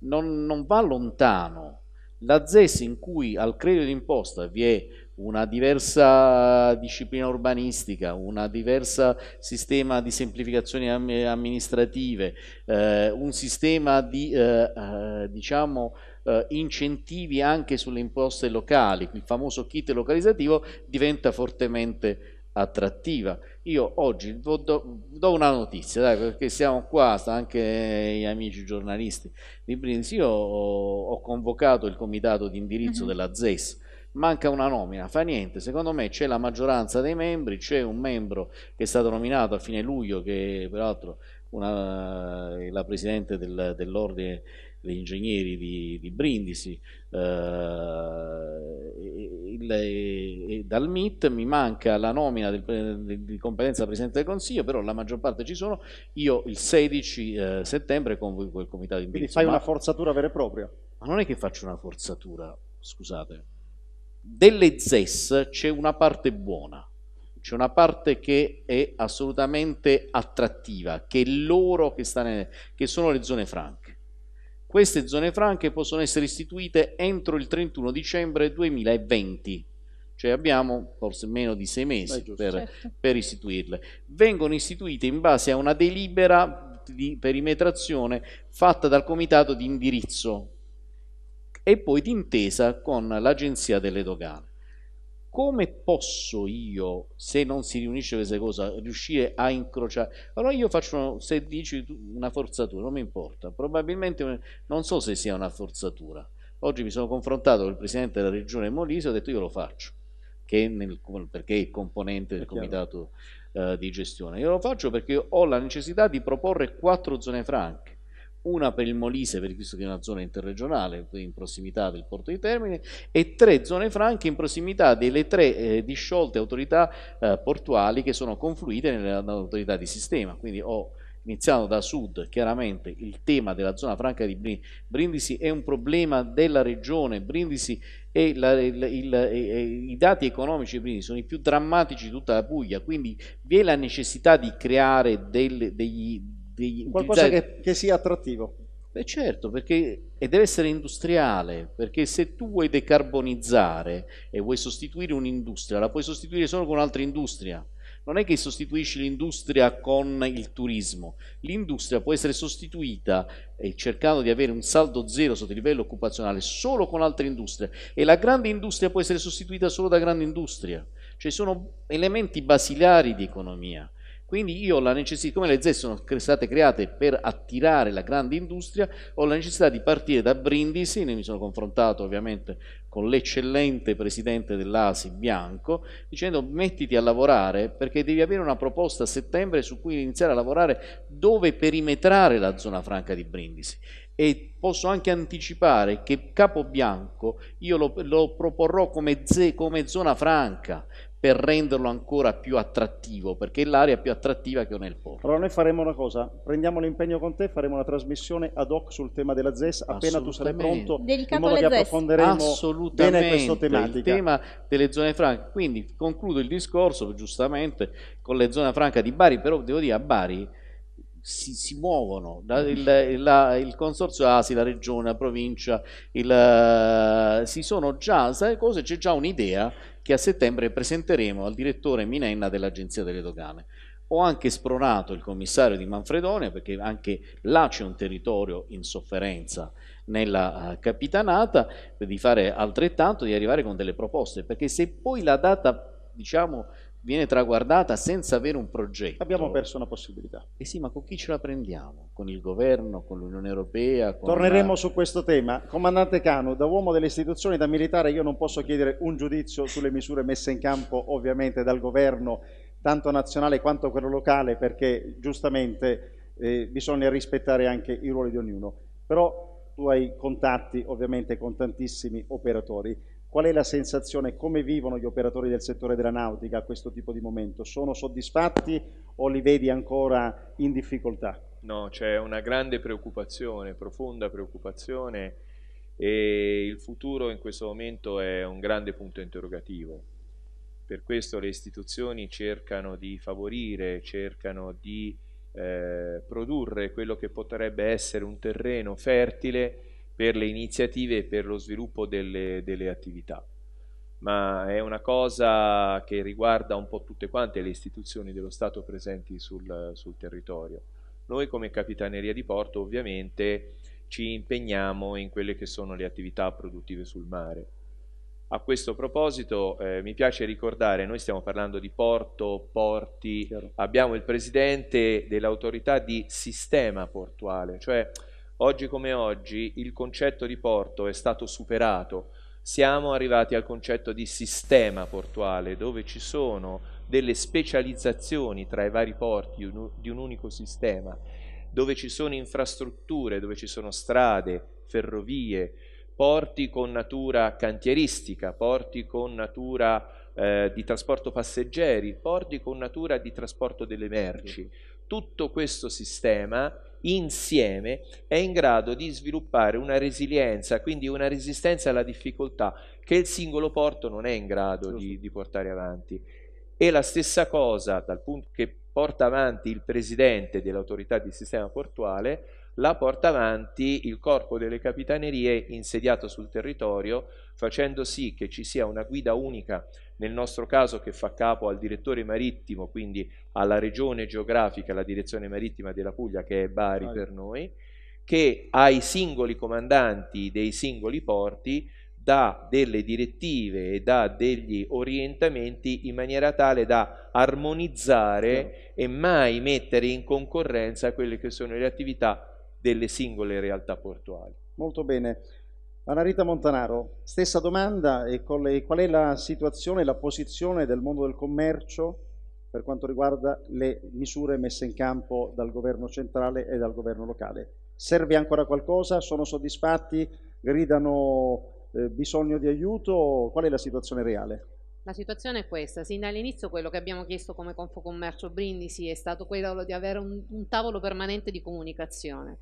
non, non va lontano. La ZES in cui al credito d'imposta vi è una diversa disciplina urbanistica, un diverso sistema di semplificazioni amministrative, eh, un sistema di eh, eh, diciamo, eh, incentivi anche sulle imposte locali, il famoso kit localizzativo diventa fortemente attrattiva. Io oggi do, do una notizia, dai, perché siamo qua, anche gli amici giornalisti di Brindisi, io ho, ho convocato il comitato di indirizzo uh mhm. -huh. della ZES, manca una nomina, fa niente, secondo me c'è la maggioranza dei membri, c'è un membro che è stato nominato a fine luglio che peraltro una, eh, la presidente del, dell'ordine degli ingegneri di, di Brindisi eh, il, il, dal MIT mi manca la nomina del, di competenza Presidente del Consiglio però la maggior parte ci sono io il 16 eh, settembre convoco il comitato di indirizzo quindi fai una forzatura vera e propria ma non è che faccio una forzatura scusate delle ZES c'è una parte buona, c'è una parte che è assolutamente attrattiva, che è l'oro che, nelle, che sono le zone franche. Queste zone franche possono essere istituite entro il 31 dicembre 2020, cioè abbiamo forse meno di sei mesi Beh, per, certo. per, istituirle. Vengono istituite in base a una delibera di perimetrazione fatta dal comitato di indirizzo e poi d'intesa con l'Agenzia delle Dogane. Come posso io, se non si riunisce questa cosa, riuscire a incrociare? Allora io faccio, se dici una forzatura, non mi importa, probabilmente non so se sia una forzatura. Oggi mi sono confrontato con il presidente della regione Molise e ho detto io lo faccio, nel, perché è il componente del comitato eh, di gestione. Io lo faccio perché ho la necessità di proporre quattro zone franche una per il Molise, per visto che è una zona interregionale in prossimità del porto di Termine, e tre zone franche in prossimità delle tre eh, disciolte autorità eh, portuali che sono confluite nell'autorità di sistema. Quindi ho iniziato da sud, chiaramente il tema della zona franca di Brindisi è un problema della regione, Brindisi e la, il, il, i dati economici di Brindisi sono i più drammatici di tutta la Puglia, quindi vi è la necessità di creare del, degli, di qualcosa che, che, sia attrattivo. Beh certo, perché, e deve essere industriale, perché se tu vuoi decarbonizzare e vuoi sostituire un'industria, la puoi sostituire solo con un'altra industria. Non è che sostituisci l'industria con il turismo, l'industria può essere sostituita eh, cercando di avere un saldo zero sotto il livello occupazionale solo con altre industrie e la grande industria può essere sostituita solo da grande industria, cioè sono elementi basilari di economia. Quindi io ho la necessità, come le ZES sono state create per attirare la grande industria, ho la necessità di partire da Brindisi, ne mi sono confrontato ovviamente con l'eccellente presidente dell'ASI Bianco, dicendo mettiti a lavorare perché devi avere una proposta a settembre su cui iniziare a lavorare dove perimetrare la zona franca di Brindisi e posso anche anticipare che Capo Bianco io lo, lo proporrò come, ze, come, zona franca per renderlo ancora più attrattivo, perché è l'area più attrattiva che ho nel porto. Allora noi faremo una cosa, prendiamo l'impegno con te, faremo una trasmissione ad hoc sul tema della ZES, appena tu sarai pronto, Dedicato in modo che approfonderemo bene questo tematica. il tema delle zone franche. Quindi concludo il discorso, giustamente, con le zone franche di Bari, però devo dire a Bari si, si muovono, mm. il, la, il, consorzio ASI, la regione, la provincia, il, eh, si sono già, sai cose, c'è già un'idea che a settembre presenteremo al direttore Minenna dell'Agenzia delle Dogane. Ho anche spronato il commissario di Manfredonia perché anche là c'è un territorio in sofferenza nella eh, capitanata di fare altrettanto, di arrivare con delle proposte, perché se poi la data diciamo viene traguardata senza avere un progetto. Abbiamo perso una possibilità. E sì, ma con chi ce la prendiamo? Con il governo, con l'Unione Europea? Con Torneremo una... su questo tema. Comandante Cano, da uomo delle istituzioni, da militare, io non posso chiedere un giudizio sulle misure messe in campo ovviamente dal governo, tanto nazionale quanto quello locale, perché giustamente eh, bisogna rispettare anche i ruoli di ognuno. Però tu hai contatti ovviamente con tantissimi operatori Qual è la sensazione? Come vivono gli operatori del settore della nautica a questo tipo di momento? Sono soddisfatti o li vedi ancora in difficoltà? No, c'è una grande preoccupazione, profonda preoccupazione e il futuro in questo momento è un grande punto interrogativo. Per questo le istituzioni cercano di favorire, cercano di eh, produrre quello che potrebbe essere un terreno fertile per le iniziative e per lo sviluppo delle, delle attività ma è una cosa che riguarda un po' tutte quante le istituzioni dello Stato presenti sul, sul, territorio. Noi come Capitaneria di Porto ovviamente ci impegniamo in quelle che sono le attività produttive sul mare. A questo proposito eh, mi piace ricordare, noi stiamo parlando di porto, porti, Chiaro. abbiamo il presidente dell'autorità di sistema portuale, cioè Oggi come oggi il concetto di porto è stato superato, siamo arrivati al concetto di sistema portuale dove ci sono delle specializzazioni tra i vari porti di un unico sistema, dove ci sono infrastrutture, dove ci sono strade, ferrovie, porti con natura cantieristica, porti con natura eh, di trasporto passeggeri, porti con natura di trasporto delle merci. Tutto questo sistema insieme è in grado di sviluppare una resilienza, quindi una resistenza alla difficoltà che il singolo porto non è in grado di, di portare avanti. E la stessa cosa dal punto che porta avanti il presidente dell'autorità di sistema portuale, la porta avanti il corpo delle capitanerie insediato sul territorio, facendo sì che ci sia una guida unica nel nostro caso che fa capo al direttore marittimo, quindi alla regione geografica, la direzione marittima della Puglia che è Bari per noi, che ai singoli comandanti dei singoli porti dà delle direttive e dà degli orientamenti in maniera tale da armonizzare e mai mettere in concorrenza quelle che sono le attività delle singole realtà portuali. Molto bene. Anna Rita Montanaro, stessa domanda e con le, qual è la situazione e la posizione del mondo del commercio per quanto riguarda le misure messe in campo dal governo centrale e dal governo locale? Serve ancora qualcosa? Sono soddisfatti? Gridano eh, bisogno di aiuto? Qual è la situazione reale? La situazione è questa, sin dall'inizio quello che abbiamo chiesto come Confocommercio Brindisi è stato quello di avere un, un tavolo permanente di comunicazione.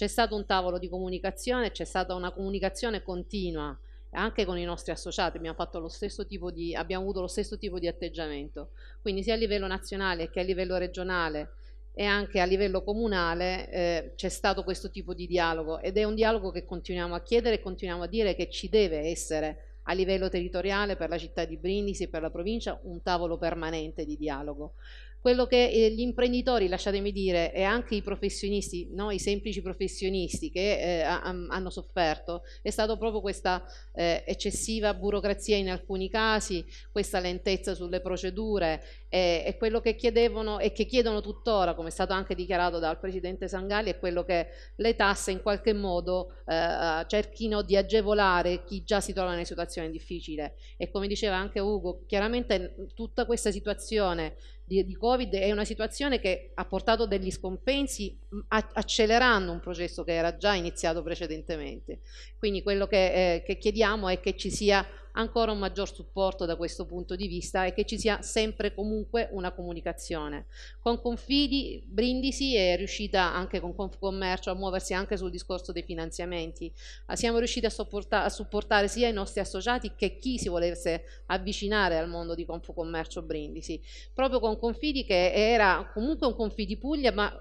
C'è stato un tavolo di comunicazione, c'è stata una comunicazione continua anche con i nostri associati abbiamo, di, abbiamo, avuto lo stesso tipo di atteggiamento. Quindi sia a livello nazionale che a livello regionale e anche a livello comunale eh, c'è stato questo tipo di dialogo ed è un dialogo che continuiamo a chiedere e continuiamo a dire che ci deve essere a livello territoriale per la città di Brindisi e per la provincia un tavolo permanente di dialogo quello che eh, gli imprenditori, lasciatemi dire, e anche i professionisti, no? i semplici professionisti che eh, hanno sofferto, è stata proprio questa eh, eccessiva burocrazia in alcuni casi, questa lentezza sulle procedure eh, e quello che chiedevano e che chiedono tuttora, come è stato anche dichiarato dal Presidente Sangali, è quello che le tasse in qualche modo eh, cerchino di agevolare chi già si trova in una situazione difficile. E come diceva anche Ugo, chiaramente tutta questa situazione di, di, Covid è una situazione che ha portato degli scompensi mm, accelerando un processo che era già iniziato precedentemente. Quindi quello che, eh, che chiediamo è che ci sia ancora un maggior supporto da questo punto di vista e che ci sia sempre comunque una comunicazione. Con Confidi Brindisi è riuscita anche con Confcommercio a muoversi anche sul discorso dei finanziamenti. Ah, siamo riusciti a, supporta a supportare sia i nostri associati che chi si volesse avvicinare al mondo di Confcommercio Brindisi. Proprio con Confidi che era comunque un Confidi Puglia ma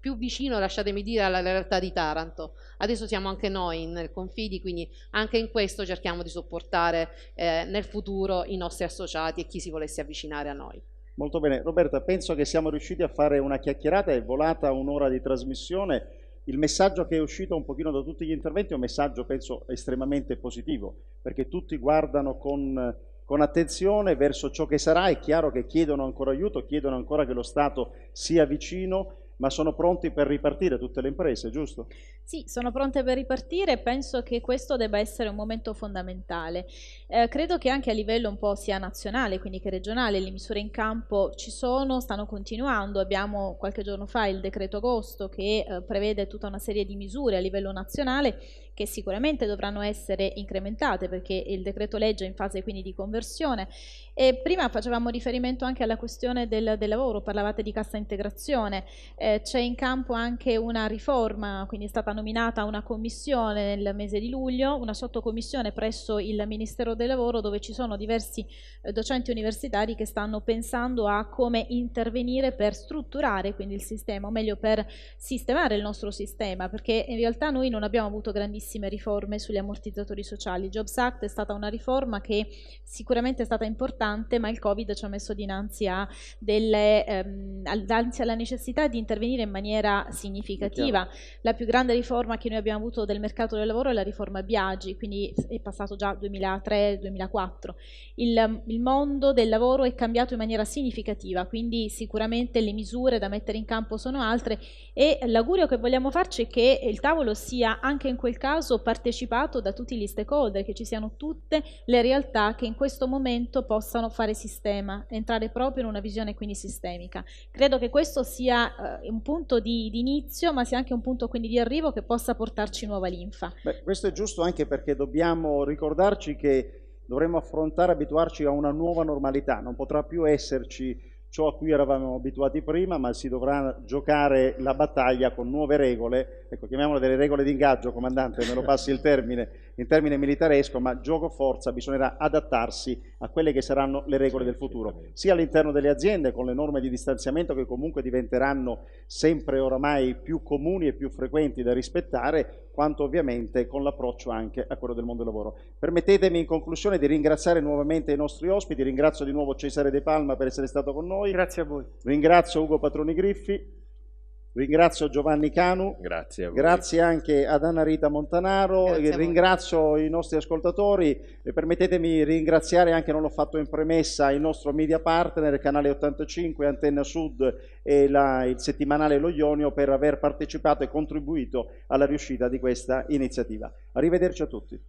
più vicino, lasciatemi dire, alla realtà di Taranto. Adesso siamo anche noi nel Confidi, quindi anche in questo cerchiamo di supportare eh, nel futuro i nostri associati e chi si volesse avvicinare a noi. Molto bene, Roberta, penso che siamo riusciti a fare una chiacchierata, è volata un'ora di trasmissione. Il messaggio che è uscito un pochino da tutti gli interventi è un messaggio, penso, estremamente positivo, perché tutti guardano con con attenzione verso ciò che sarà. È chiaro che chiedono ancora aiuto, chiedono ancora che lo Stato sia vicino ma sono pronti per ripartire tutte le imprese, giusto? Sì, sono pronte per ripartire e penso che questo debba essere un momento fondamentale. Eh, credo che anche a livello un po' sia nazionale, quindi che regionale, le misure in campo ci sono, stanno continuando. Abbiamo qualche giorno fa il decreto agosto che eh, prevede tutta una serie di misure a livello nazionale che sicuramente dovranno essere incrementate perché il decreto legge è in fase quindi di conversione. E prima facevamo riferimento anche alla questione del, del lavoro, parlavate di cassa integrazione, eh, c'è in campo anche una riforma, quindi è stata nominata una commissione nel mese di luglio, una sottocommissione presso il Ministero del Lavoro dove ci sono diversi eh, docenti universitari che stanno pensando a come intervenire per strutturare quindi il sistema, o meglio per sistemare il nostro sistema, perché in realtà noi non abbiamo avuto grandissime tantissime riforme sugli ammortizzatori sociali. Jobs Act è stata una riforma che sicuramente è stata importante, ma il Covid ci ha messo dinanzi, delle, ehm, dinanzi alla necessità di intervenire in maniera significativa. La più grande riforma che noi abbiamo avuto del mercato del lavoro è la riforma Biagi, quindi è passato già 2003-2004. Il, il mondo del lavoro è cambiato in maniera significativa, quindi sicuramente le misure da mettere in campo sono altre e l'augurio che vogliamo farci è che il tavolo sia anche in quel caso caso partecipato da tutti gli stakeholder, che ci siano tutte le realtà che in questo momento possano fare sistema, entrare proprio in una visione quindi sistemica. Credo che questo sia eh, un punto di, di, inizio, ma sia anche un punto quindi di arrivo che possa portarci nuova linfa. Beh, questo è giusto anche perché dobbiamo ricordarci che dovremo affrontare, abituarci a una nuova normalità, non potrà più esserci ciò a cui eravamo abituati prima, ma si dovrà giocare la battaglia con nuove regole, ecco, chiamiamole delle regole di ingaggio, comandante, me lo passi il termine, in termine militaresco, ma gioco forza, bisognerà adattarsi a quelle che saranno le regole del futuro, sia all'interno delle aziende con le norme di distanziamento che comunque diventeranno sempre oramai più comuni e più frequenti da rispettare, quanto ovviamente con l'approccio anche a quello del mondo del lavoro. Permettetemi in conclusione di ringraziare nuovamente i nostri ospiti, ringrazio di nuovo Cesare De Palma per essere stato con noi. Grazie a voi. Ringrazio Ugo Patroni Griffi, Ringrazio Giovanni Canu, grazie, grazie, anche ad Anna Rita Montanaro, ringrazio i nostri ascoltatori e permettetemi di ringraziare anche, non l'ho fatto in premessa, il nostro media partner, Canale 85, Antenna Sud e la, il settimanale Lo Ionio per aver partecipato e contribuito alla riuscita di questa iniziativa. Arrivederci a tutti.